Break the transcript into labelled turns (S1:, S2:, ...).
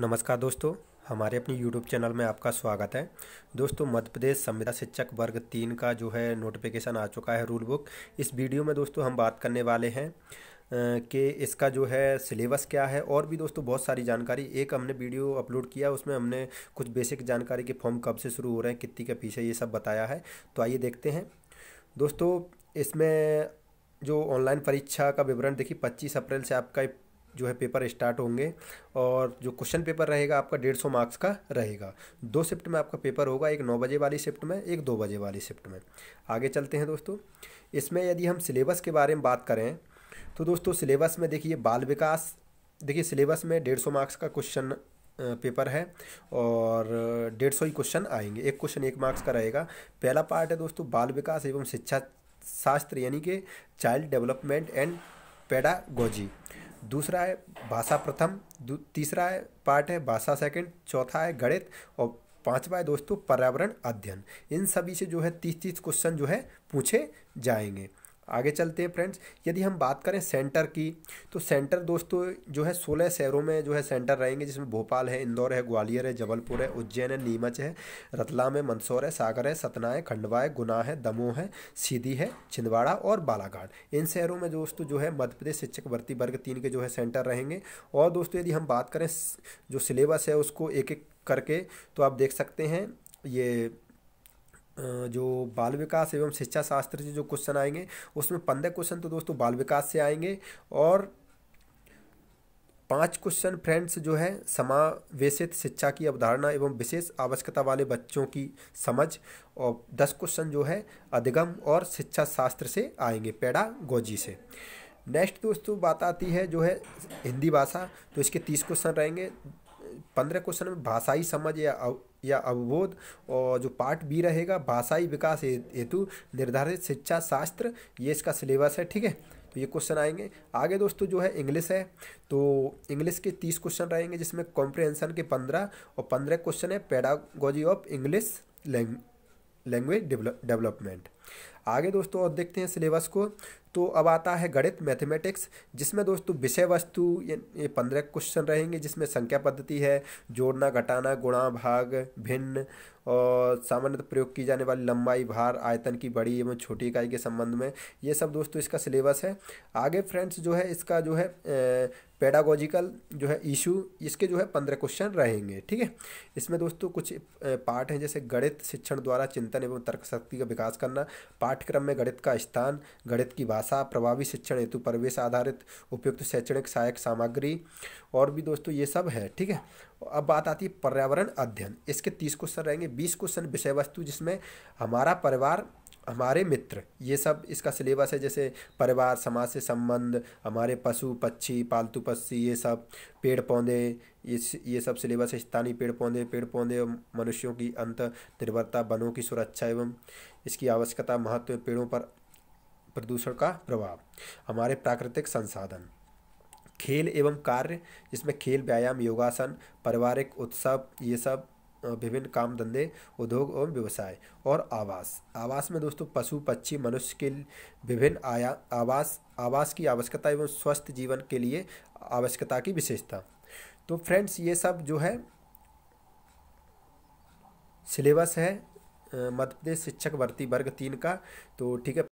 S1: नमस्कार दोस्तों हमारे अपने यूट्यूब चैनल में आपका स्वागत है दोस्तों मध्य प्रदेश संविदा शिक्षक वर्ग तीन का जो है नोटिफिकेशन आ चुका है रूल बुक इस वीडियो में दोस्तों हम बात करने वाले हैं कि इसका जो है सिलेबस क्या है और भी दोस्तों बहुत सारी जानकारी एक हमने वीडियो अपलोड किया उसमें हमने कुछ बेसिक जानकारी के फॉर्म कब से शुरू हो रहे हैं कितनी के पीछे ये सब बताया है तो आइए देखते हैं दोस्तों इसमें जो ऑनलाइन परीक्षा का विवरण देखिए 25 अप्रैल से आपका जो है पेपर स्टार्ट होंगे और जो क्वेश्चन पेपर रहेगा आपका डेढ़ सौ मार्क्स का रहेगा दो शिफ्ट में आपका पेपर होगा एक नौ बजे वाली शिफ्ट में एक दो बजे वाली शिफ्ट में आगे चलते हैं दोस्तों इसमें यदि हम सिलेबस के बारे में बात करें तो दोस्तों सिलेबस में देखिए बाल विकास देखिए सिलेबस में डेढ़ सौ मार्क्स का क्वेश्चन पेपर है और डेढ़ सौ ही क्वेश्चन आएंगे एक क्वेश्चन एक मार्क्स का रहेगा पहला पार्ट है दोस्तों बाल विकास एवं शिक्षा शास्त्र यानी कि चाइल्ड डेवलपमेंट एंड पेडागोजी दूसरा है भाषा प्रथम तीसरा है पार्ट है भाषा सेकंड चौथा है गणित और पांचवा है दोस्तों पर्यावरण अध्ययन इन सभी से जो है तीस तीस क्वेश्चन जो है पूछे जाएंगे आगे चलते हैं फ्रेंड्स यदि हम बात करें सेंटर की तो सेंटर दोस्तों जो है सोलह शहरों में जो है सेंटर रहेंगे जिसमें भोपाल है इंदौर है ग्वालियर है जबलपुर है उज्जैन है नीमच है रतलाम है मंदसौर है सागर है सतना है खंडवा है गुना है दमोह है सीधी है छिंदवाड़ा और बालाघाट इन शहरों में दोस्तों जो है मध्य प्रदेश शिक्षक भर्ती वर्ग तीन के जो है सेंटर रहेंगे और दोस्तों यदि हम बात करें जो सिलेबस है उसको एक एक करके तो आप देख सकते हैं ये जो बाल विकास एवं शिक्षा शास्त्र से जो क्वेश्चन आएंगे उसमें पंद्रह क्वेश्चन तो दोस्तों बाल विकास से आएंगे और पांच क्वेश्चन फ्रेंड्स जो है समावेशित शिक्षा की अवधारणा एवं विशेष आवश्यकता वाले बच्चों की समझ और दस क्वेश्चन जो है अधिगम और शिक्षा शास्त्र से आएंगे पेडागोजी से नेक्स्ट दोस्तों बात आती है जो है हिंदी भाषा तो इसके तीस क्वेश्चन रहेंगे पंद्रह क्वेश्चन में भाषाई समझ या अव, या अवबोध और जो पार्ट बी रहेगा भाषाई विकास हेतु निर्धारित शिक्षा शास्त्र ये इसका सिलेबस है ठीक है तो ये क्वेश्चन आएंगे आगे दोस्तों जो है इंग्लिश है तो इंग्लिश के तीस क्वेश्चन रहेंगे जिसमें कॉम्प्रिहेंसन के पंद्रह और पंद्रह क्वेश्चन है pedagogy of English language development आगे दोस्तों और देखते हैं सिलेबस को तो अब आता है गणित मैथमेटिक्स जिसमें दोस्तों विषय वस्तु ये, ये पंद्रह क्वेश्चन रहेंगे जिसमें संख्या पद्धति है जोड़ना घटाना गुणा भाग भिन्न और सामान्यतः प्रयोग की जाने वाली लंबाई भार आयतन की बड़ी एवं छोटी इकाई के संबंध में ये सब दोस्तों इसका सिलेबस है आगे फ्रेंड्स जो है इसका जो है पेडागोजिकल जो है इशू इसके जो है पंद्रह क्वेश्चन रहेंगे ठीक है इसमें दोस्तों कुछ पाठ हैं जैसे गणित शिक्षण द्वारा चिंतन एवं तर्क शक्ति का विकास करना पाठ्यक्रम में गणित का स्थान गणित की भाषा प्रभावी शिक्षण हेतु परिवेश आधारित उपयुक्त शैक्षणिक सहायक सामग्री और भी दोस्तों ये सब है ठीक है अब बात आती है पर्यावरण अध्ययन इसके तीस क्वेश्चन रहेंगे बीस क्वेश्चन विषय वस्तु जिसमें हमारा परिवार हमारे मित्र ये सब इसका सिलेबस है जैसे परिवार समाज से संबंध हमारे पशु पक्षी पालतू पक्षी ये सब पेड़ पौधे ये ये सब सिलेबस है स्थानीय पेड़ पौधे पेड़ पौधे मनुष्यों की अंत निर्भरता वनों की सुरक्षा एवं इसकी आवश्यकता महत्व पेड़ों पर प्रदूषण का प्रभाव हमारे प्राकृतिक संसाधन खेल एवं कार्य इसमें खेल व्यायाम योगासन पारिवारिक उत्सव ये सब विभिन्न काम धंधे उद्योग और व्यवसाय और आवास आवास में दोस्तों पशु पक्षी मनुष्य के विभिन्न आया आवास आवास की आवश्यकता एवं स्वस्थ जीवन के लिए आवश्यकता की विशेषता तो फ्रेंड्स ये सब जो है सिलेबस है मध्य प्रदेश शिक्षक भर्ती वर्ग तीन का तो ठीक है